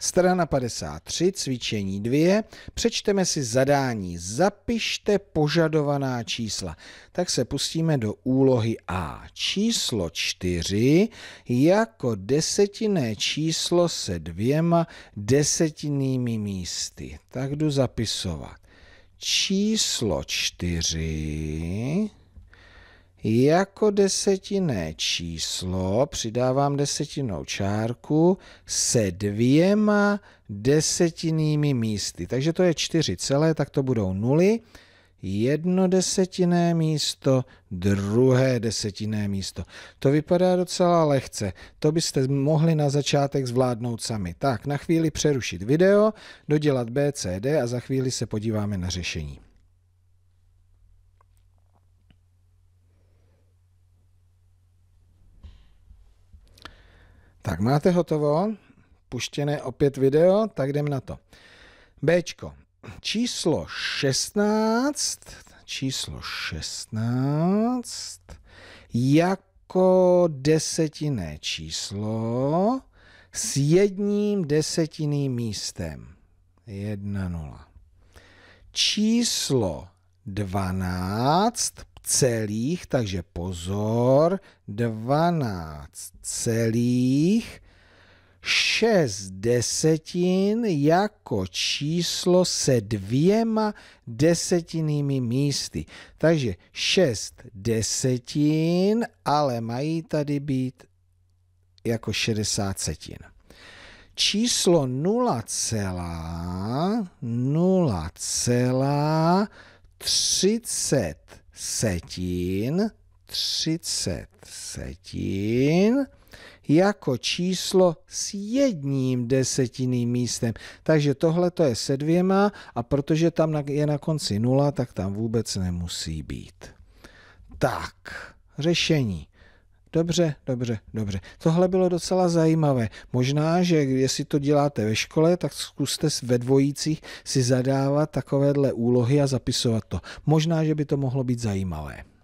Strana 53, cvičení 2. Přečteme si zadání. Zapište požadovaná čísla. Tak se pustíme do úlohy A. Číslo 4 jako desetinné číslo se dvěma desetinnými místy. Tak jdu zapisovat. Číslo 4 jako desetinné číslo přidávám desetinou čárku se dvěma desetinnými místy. Takže to je čtyři celé, tak to budou nuly. Jedno desetinné místo, druhé desetinné místo. To vypadá docela lehce. To byste mohli na začátek zvládnout sami. Tak, na chvíli přerušit video, dodělat BCD a za chvíli se podíváme na řešení. Tak máte hotovo, puštěné opět video, tak jdem na to. B, Číslo 16, číslo 16, jako desetinné číslo s jedním desetinným místem. 1, 0. Číslo 12 celých, takže pozor, 12 celých 6 desetin jako číslo se dvěma desetinými místy. Takže 6 desetin, ale mají tady být jako 60 setin. Číslo 0 celá, 0 celá 30 setin, 30 setin, jako číslo s jedním desetinným místem. Takže tohle to je se dvěma a protože tam je na konci nula, tak tam vůbec nemusí být. Tak, řešení. Dobře, dobře, dobře. Tohle bylo docela zajímavé. Možná, že jestli to děláte ve škole, tak zkuste ve dvojících si zadávat takovéhle úlohy a zapisovat to. Možná, že by to mohlo být zajímavé.